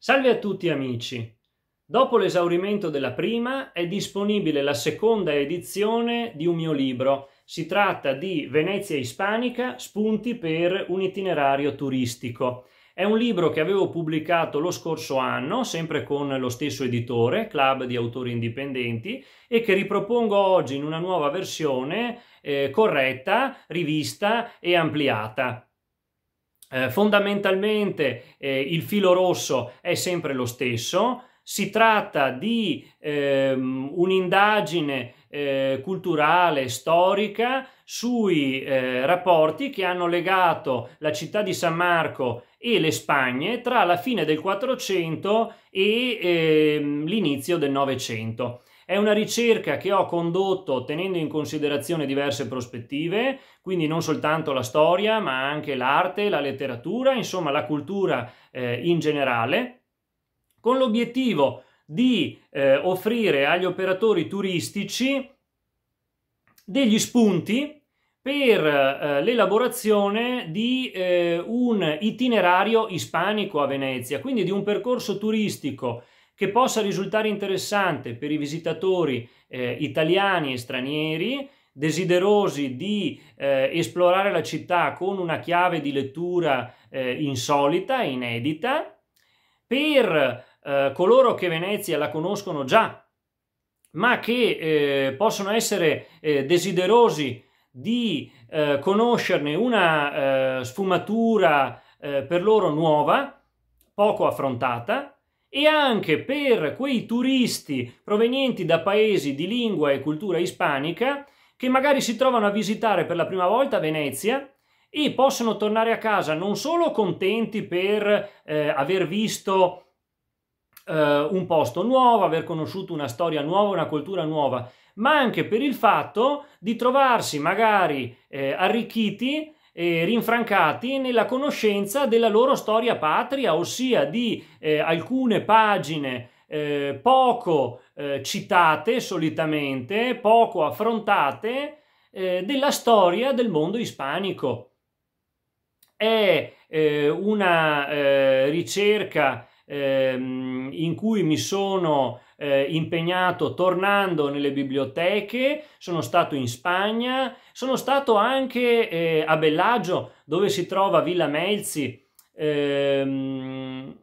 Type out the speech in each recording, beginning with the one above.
Salve a tutti amici! Dopo l'esaurimento della prima è disponibile la seconda edizione di un mio libro. Si tratta di Venezia Ispanica, spunti per un itinerario turistico. È un libro che avevo pubblicato lo scorso anno, sempre con lo stesso editore, Club di Autori Indipendenti, e che ripropongo oggi in una nuova versione eh, corretta, rivista e ampliata. Eh, fondamentalmente eh, il filo rosso è sempre lo stesso, si tratta di ehm, un'indagine eh, culturale, storica, sui eh, rapporti che hanno legato la città di San Marco e le Spagne tra la fine del 400 e ehm, l'inizio del Novecento. È una ricerca che ho condotto tenendo in considerazione diverse prospettive, quindi non soltanto la storia, ma anche l'arte, la letteratura, insomma la cultura eh, in generale, con l'obiettivo di eh, offrire agli operatori turistici degli spunti per eh, l'elaborazione di eh, un itinerario ispanico a Venezia, quindi di un percorso turistico che possa risultare interessante per i visitatori eh, italiani e stranieri desiderosi di eh, esplorare la città con una chiave di lettura eh, insolita, inedita, per eh, coloro che Venezia la conoscono già, ma che eh, possono essere eh, desiderosi di conoscerne una sfumatura per loro nuova, poco affrontata, e anche per quei turisti provenienti da paesi di lingua e cultura ispanica che magari si trovano a visitare per la prima volta Venezia e possono tornare a casa non solo contenti per eh, aver visto eh, un posto nuovo, aver conosciuto una storia nuova, una cultura nuova, ma anche per il fatto di trovarsi magari eh, arricchiti eh, rinfrancati nella conoscenza della loro storia patria, ossia di eh, alcune pagine eh, poco eh, citate solitamente, poco affrontate eh, della storia del mondo ispanico. È eh, una ricerca ehm, in cui mi sono eh, impegnato tornando nelle biblioteche, sono stato in Spagna, sono stato anche eh, a Bellagio dove si trova Villa Melzi, ehm,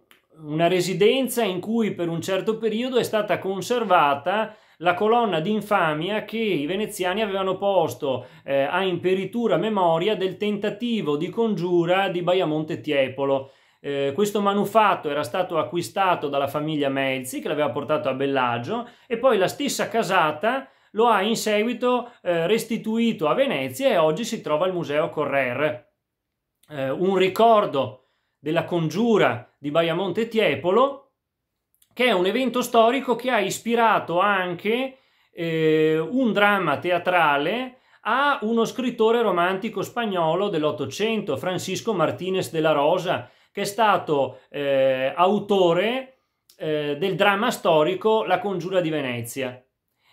una residenza in cui per un certo periodo è stata conservata la colonna d'infamia che i veneziani avevano posto eh, a imperitura memoria del tentativo di congiura di Baiamonte Tiepolo eh, questo manufatto era stato acquistato dalla famiglia Melzi che l'aveva portato a Bellagio e poi la stessa casata lo ha in seguito eh, restituito a Venezia e oggi si trova al Museo Correr. Eh, un ricordo della congiura di Baiamonte Tiepolo che è un evento storico che ha ispirato anche eh, un dramma teatrale a uno scrittore romantico spagnolo dell'Ottocento, Francisco Martínez de la Rosa, che è stato eh, autore eh, del dramma storico La congiura di Venezia.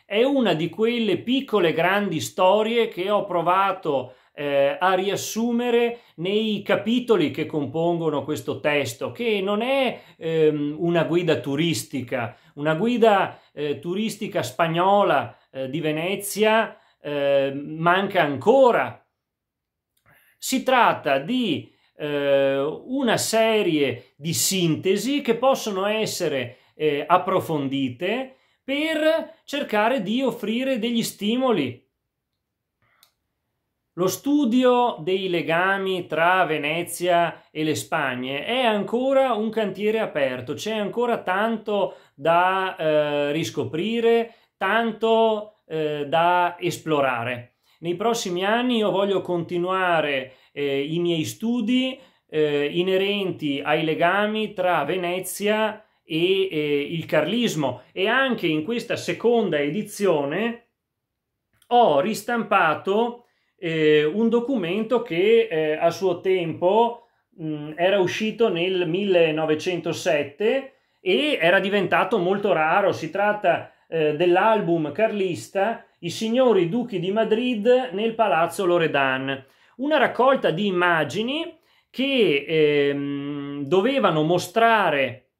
È una di quelle piccole grandi storie che ho provato eh, a riassumere nei capitoli che compongono questo testo, che non è ehm, una guida turistica, una guida eh, turistica spagnola eh, di Venezia eh, manca ancora. Si tratta di eh, una serie di sintesi che possono essere eh, approfondite per cercare di offrire degli stimoli. Lo studio dei legami tra Venezia e le Spagne è ancora un cantiere aperto, c'è ancora tanto da eh, riscoprire, tanto eh, da esplorare nei prossimi anni io voglio continuare eh, i miei studi eh, inerenti ai legami tra Venezia e eh, il carlismo e anche in questa seconda edizione ho ristampato eh, un documento che eh, a suo tempo mh, era uscito nel 1907 e era diventato molto raro. Si tratta eh, dell'album carlista i signori duchi di Madrid nel palazzo Loredan, una raccolta di immagini che ehm, dovevano mostrare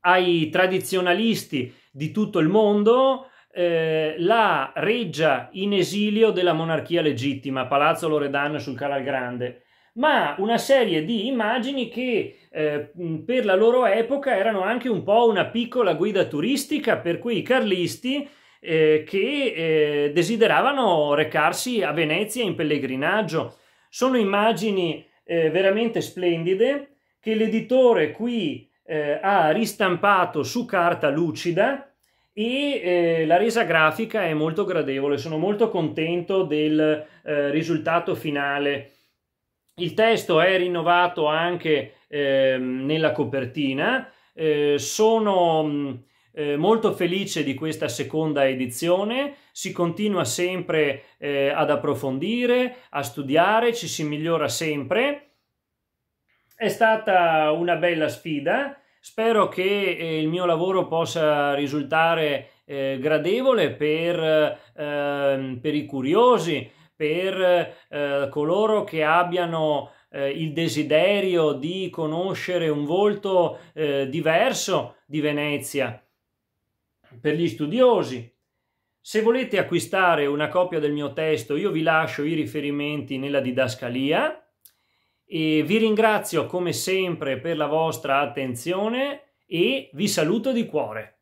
ai tradizionalisti di tutto il mondo eh, la reggia in esilio della monarchia legittima, Palazzo Loredan sul Canal Grande, ma una serie di immagini che eh, per la loro epoca erano anche un po' una piccola guida turistica per quei carlisti carlisti eh, che eh, desideravano recarsi a Venezia in pellegrinaggio. Sono immagini eh, veramente splendide che l'editore qui eh, ha ristampato su carta lucida e eh, la resa grafica è molto gradevole. Sono molto contento del eh, risultato finale. Il testo è rinnovato anche ehm, nella copertina. sono eh, molto felice di questa seconda edizione, si continua sempre eh, ad approfondire, a studiare, ci si migliora sempre. È stata una bella sfida, spero che eh, il mio lavoro possa risultare eh, gradevole per, ehm, per, i curiosi, per eh, coloro che abbiano eh, il desiderio di conoscere un volto diverso di Venezia per gli studiosi. Se volete acquistare una copia del mio testo, io vi lascio i riferimenti nella didascalia e vi ringrazio come sempre per la vostra attenzione e vi saluto di cuore.